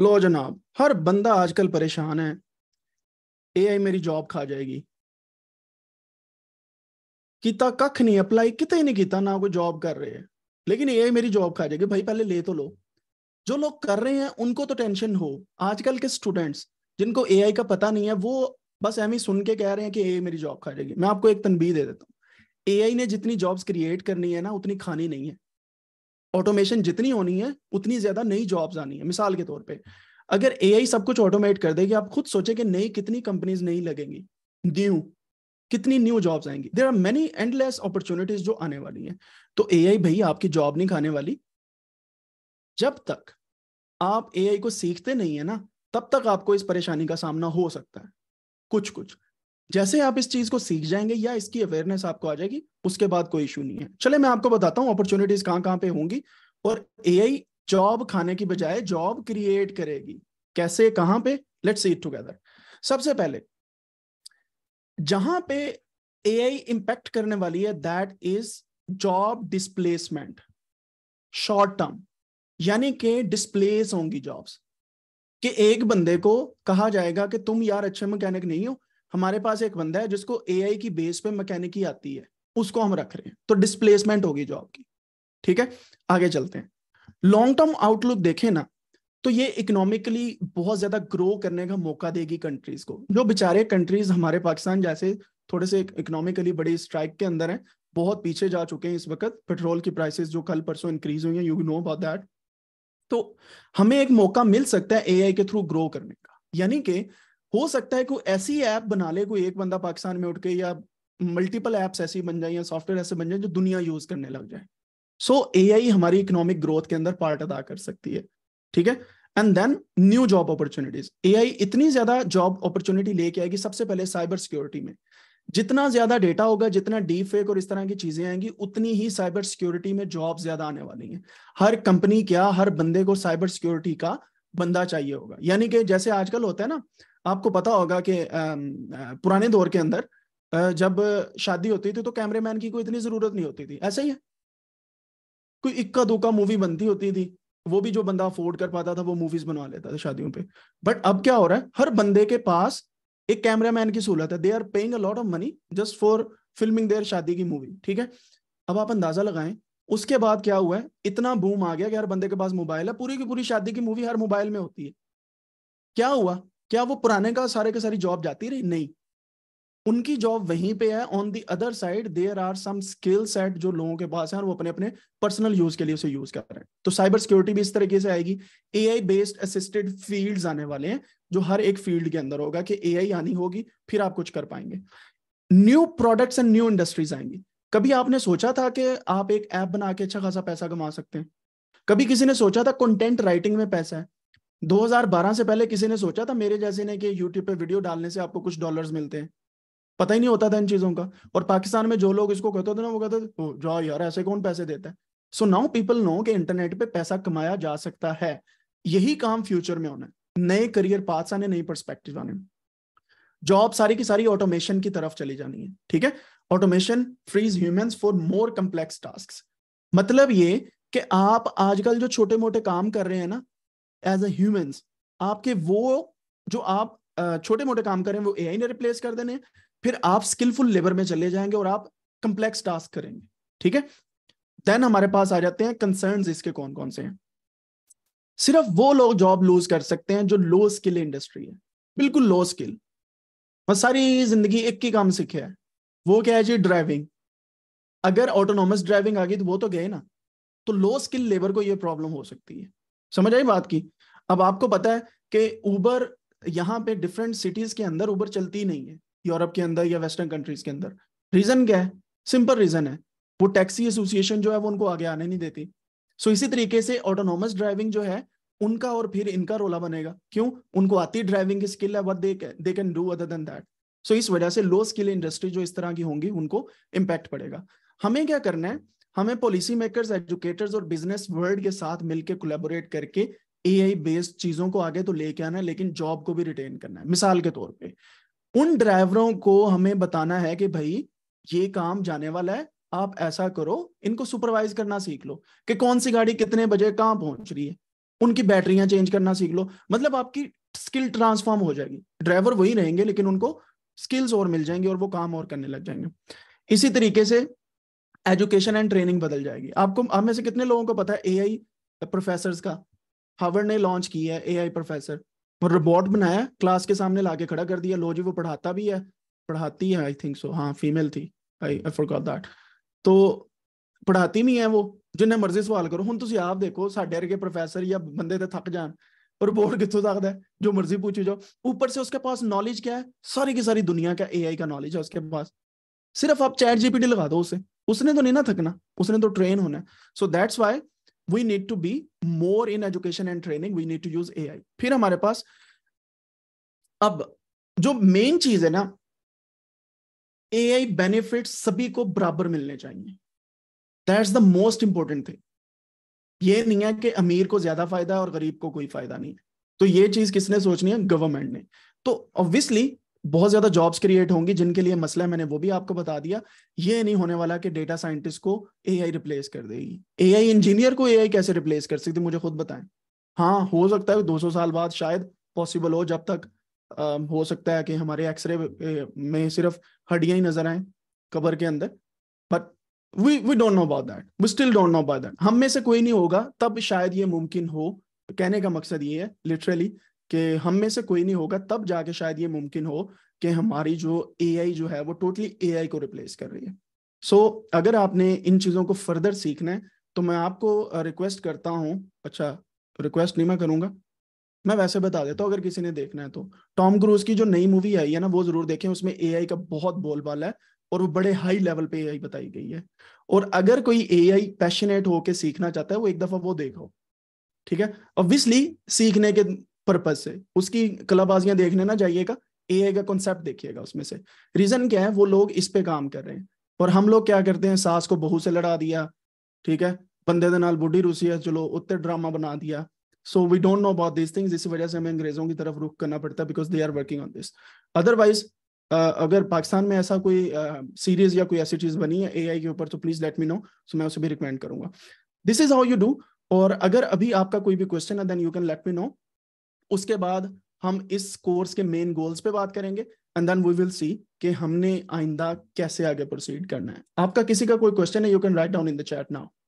लो जनाब हर बंदा आजकल परेशान है एआई मेरी जॉब खा जाएगी किता कख नहीं अप्लाई कितने नहीं किता ना कोई जॉब कर रहे हैं लेकिन एआई मेरी जॉब खा जाएगी भाई पहले ले तो लो जो लोग कर रहे हैं उनको तो टेंशन हो आजकल के स्टूडेंट्स जिनको एआई का पता नहीं है वो बस एम ही सुन के कह रहे हैं कि एआई मेरी जॉब खा जाएगी मैं आपको एक तनबी दे देता हूँ एआई ने जितनी जॉब्स क्रिएट करनी है ना उतनी खानी नहीं है ऑटोमेशन जितनी होनी है उतनी ज्यादा नई जॉब्स आनी है मिसाल के तौर पे अगर ए सब कुछ ऑटोमेट कर देगी आप खुद सोचे कि नई कितनी कंपनीज नई लगेंगी न्यू कितनी न्यू जॉब्स आएंगी there are many endless opportunities जो आने वाली हैं तो ए भाई आपकी जॉब नहीं खाने वाली जब तक आप ए को सीखते नहीं है ना तब तक आपको इस परेशानी का सामना हो सकता है कुछ कुछ जैसे आप इस चीज को सीख जाएंगे या इसकी अवेयरनेस आपको आ जाएगी उसके बाद कोई इशू नहीं है चले मैं आपको बताता हूँ अपॉर्चुनिटीज कहाँ कहाँ पे होंगी और ए जॉब खाने की बजाय जॉब क्रिएट करेगी कैसे कहाँ पे लेट्स सी टुगेदर सबसे पहले जहां पे ए इंपैक्ट करने वाली है that is job displacement short term यानी कि डिस्प्लेस होंगी जॉब्स कि एक बंदे को कहा जाएगा कि तुम यार अच्छे मैकेनिक नहीं हो हमारे पास एक बंदा है जिसको ए की बेस पे मैकेनिकी आती है उसको हम रख रहे हैं तो डिस्प्लेसमेंट होगी जॉब की ठीक है आगे चलते हैं लॉन्ग टर्म आउटलुक देखें ना तो ये इकोनॉमिकली बहुत ज्यादा ग्रो करने का मौका देगी कंट्रीज को जो बेचारे कंट्रीज हमारे पाकिस्तान जैसे थोड़े से इकोनॉमिकली बड़ी स्ट्राइक के अंदर हैं बहुत पीछे जा चुके हैं इस वक्त पेट्रोल की प्राइसेस जो कल परसों इंक्रीज हुई हैं यू नो अबाउट दैट तो हमें एक मौका मिल सकता है एआई के थ्रू ग्रो करने का यानी कि हो सकता है कोई ऐसी ऐप बना ले कोई एक बंदा पाकिस्तान में उठ के या मल्टीपल ऐप्स ऐसी बन जाए या सॉफ्टवेयर ऐसे बन जाए जो दुनिया यूज करने लग जाए सो ए आई हमारी इकोनॉमिक ग्रोथ के अंदर पार्ट अदा कर सकती है ठीक है and then new job opportunities A I इतनी ज्यादा जॉब अपॉर्चुनिटी लेके आएगी सबसे पहले साइबर सिक्योरिटी में जितना ज्यादा डेटा होगा जितना डीप फेक और इस तरह की चीजें आएंगी उतनी ही साइबर सिक्योरिटी में जॉब ज्यादा आने वाली है हर कंपनी क्या हर बंदे को साइबर सिक्योरिटी का बंदा चाहिए होगा यानी कि जैसे आजकल होता है ना आपको पता होगा कि पुराने दौर के अंदर जब शादी होती थी तो कैमरेमैन की कोई इतनी जरूरत नहीं होती थी ऐसा ही है कोई इक्का दुक्का मूवी बनती होती थी वो भी जो बंदा अफोर्ड कर पाता था वो मूवीज बनवा लेता था शादियों पे बट अब क्या हो रहा है हर बंदे के पास एक कैमरामैन की सहूलत है they are paying a lot of money just for filming their शादी की मूवी ठीक है अब आप अंदाजा लगाएं उसके बाद क्या हुआ है इतना बूम आ गया कि हर बंदे के पास मोबाइल है पूरी की पूरी शादी की मूवी हर मोबाइल में होती है क्या हुआ क्या वो पुराने का सारे के सारी जॉब जाती रही नहीं उनकी जॉब वहीं पे है on the other side there are some skill set जो लोगों के पास है और वो अपने अपने पर्सनल यूज के लिए उसे यूज कर रहे हैं तो साइबर सिक्योरिटी भी इस तरीके से आएगी आई बेस्ड असिस्टेड फील्ड आने वाले हैं जो हर एक फील्ड के अंदर होगा कि आई आनी होगी फिर आप कुछ कर पाएंगे new products and new industries आएंगी कभी आपने सोचा था कि आप एक ऐप बना के अच्छा खासा पैसा कमा सकते हैं कभी किसी ने सोचा था कंटेंट राइटिंग में पैसा है 2012 से पहले किसी ने सोचा था मेरे जैसे ने कि यूट्यूब पे वीडियो डालने से आपको कुछ डॉलर्स मिलते हैं पता ही नहीं होता था इन चीजों का और पाकिस्तान में जो लोग इसको कहते थे ना वो कहते थे जाओ यार ऐसे कौन पैसे देता है सो नाउ पीपल नो कि इंटरनेट पे पैसा कमाया जा सकता है यही काम फ्यूचर में होना है नए करियर पाथ्स आने नई परस्पेक्टिव आने जॉब सारी की सारी ऑटोमेशन की तरफ चली जानी है ठीक है automation frees humans for more complex task मतलब ये कि आप आजकल जो छोटे मोटे काम कर रहे हैं ना एज ए ह्यूमंस आपके वो जो आप छोटे मोटे काम करें वो ए ने रिप्लेस कर देने फिर आप स्किलफुल लेबर में चले जाएंगे और आप कंप्लेक्स टास्क करेंगे ठीक है देन हमारे पास आ जाते हैं कंसर्न इसके कौन कौन से हैं सिर्फ वो लोग जॉब लूज कर सकते हैं जो लो स्किल इंडस्ट्री है बिल्कुल लो स्किल बस सारी जिंदगी एक ही काम सीखे है वो क्या है जी ड्राइविंग अगर ऑटोनोमस ड्राइविंग आ गई तो वो तो गए ना तो लो स्किल लेबर को ये प्रॉब्लम हो सकती है समझ आई बात की अब आपको पता है कि ऊबर यहाँ पे डिफरेंट सिटीज के अंदर ऊबर चलती नहीं है यूरोप के अंदर या वेस्टर्न कंट्रीज के अंदर रीजन क्या है सिंपल रीजन है वो टैक्सी एसोसिएशन जो है वो उनको आगे आने नहीं देती सो इसी तरीके से ऑटोनोमस ड्राइविंग जो है उनका और फिर इनका रोला बनेगा क्यों उनको आती ड्राइविंग की स्किल है what they they can do other than that so इस वजह से लो स्किल इंडस्ट्री जो इस तरह की होंगी उनको इम्पैक्ट पड़ेगा हमें क्या करना है हमें पॉलिसी मेकर्स एजुकेटर्स और बिजनेस वर्ल्ड के साथ मिलकर कोलेबोरेट करके ए बेस्ड चीजों को आगे तो लेके आना है लेकिन जॉब को भी रिटेन करना है मिसाल के तौर पे उन ड्राइवरों को हमें बताना है कि भाई ये काम जाने वाला है आप ऐसा करो इनको सुपरवाइज करना सीख लो कि कौन सी गाड़ी कितने बजे कहाँ पहुंच रही है उनकी बैटरियां चेंज करना सीख लो मतलब आपकी स्किल ट्रांसफॉर्म हो जाएगी ड्राइवर वही रहेंगे लेकिन उनको स्किल्स और मिल जाएंगे और वो काम और करने लग जाएंगे इसी तरीके से एजुकेशन एंड ट्रेनिंग बदल जाएगी आपको आप में से कितने लोगों को पता है ए आई प्रोफेसर का हावर ने लॉन्च की है ए आई प्रोफेसर और रोबोट बनाया क्लास के सामने लाके खड़ा कर दिया लो जी वो पढ़ाता भी है पढ़ाती है आई थिंक सो हाँ फीमेल थी आई आई फॉरगॉट दैट तो ਪੜਾਤੀ ਨਹੀਂ ਹੈ ਉਹ ਜਿੰਨੇ ਮਰਜ਼ੀ ਸਵਾਲ ਕਰੋ ਹੁਣ आप देखो साढ़े के प्रोफेसर या बंदे तो थक ਥੱਕ और बोर्ड कितों ਸਕਦਾ है जो मर्जी पूछो जाओ ऊपर से उसके पास नॉलेज क्या है सारी की सारी दुनिया का एआई का नॉलेज है उसके पास सिर्फ आप चैट जीपीटी लगा दो उसे उसने तो नहीं ना थकना उसने तो ट्रेन होना है so that's why we need to be more in education and training we need to use A फिर हमारे पास अब जो मेन चीज है ना ए आई बेनिफिट सभी को बराबर मिलने चाहिए that's the most important thing ये नहीं है कि अमीर को ज्यादा फायदा और गरीब को कोई फायदा नहीं है तो ये चीज किसने सोचनी है गवर्नमेंट ने तो ऑब्वियसली बहुत ज्यादा जॉब्स क्रिएट होंगी जिनके लिए मसला है मैंने वो भी आपको बता दिया ये नहीं होने वाला कि डेटा साइंटिस्ट को एआई रिप्लेस कर देगी एआई इंजीनियर को एआई कैसे रिप्लेस कर सकती मुझे खुद बताएं हाँ हो सकता है 200 साल बाद शायद पॉसिबल हो जब तक आ, हो सकता है कि हमारे एक्सरे में सिर्फ हड्डियां ही नजर आए कबर के अंदर but we we don't know about that we still don't know about that हम में से कोई नहीं होगा तब शायद ये मुमकिन हो कहने का मकसद ये है लिटरली कि हम में से कोई नहीं होगा तब जाके शायद ये मुमकिन हो कि हमारी जो ए जो है वो टोटली ए को रिप्लेस कर रही है सो so, अगर आपने इन चीज़ों को फर्दर सीखना है तो मैं आपको रिक्वेस्ट करता हूँ अच्छा रिक्वेस्ट नहीं मैं करूँगा मैं वैसे बता देता हूँ अगर किसी ने देखना है तो टॉम क्रूज की जो नई मूवी आई है ना वो जरूर देखें उसमें ए का बहुत बोलबाला है और वो बड़े हाई लेवल पे ए बताई गई है और अगर कोई ए आई पैशनेट होके सीखना चाहता है वो एक दफा वो देखो ठीक है ऑब्वियसली सीखने के पर्पज से उसकी कलाबाजियां देखने ना जाइएगा ए आई का कॉन्सेप्ट देखिएगा उसमें से रीजन क्या है वो लोग इस पे काम कर रहे हैं और हम लोग क्या करते हैं सास को बहू से लड़ा दिया ठीक है बंदे के नाल बुढ़ी रूसी है चलो उत्ते ड्रामा बना दिया so we don't know about this things इसी वजह से हमें अंग्रेजों की तरफ रुख करना पड़ता है because they are working on this otherwise अगर पाकिस्तान में ऐसा कोई सीरीज uh, या कोई ऐसी चीज बनी है आई के ऊपर तो please let me know so मैं उसे भी रिकमेंड करूंगा this is how you do और अगर अभी आपका कोई भी क्वेश्चन है then you can let me know उसके बाद हम इस कोर्स के मेन गोल्स पे बात करेंगे and then we will see कि हमने आइंदा कैसे आगे प्रोसीड करना है आपका किसी का कोई क्वेश्चन है you can write down in the chat now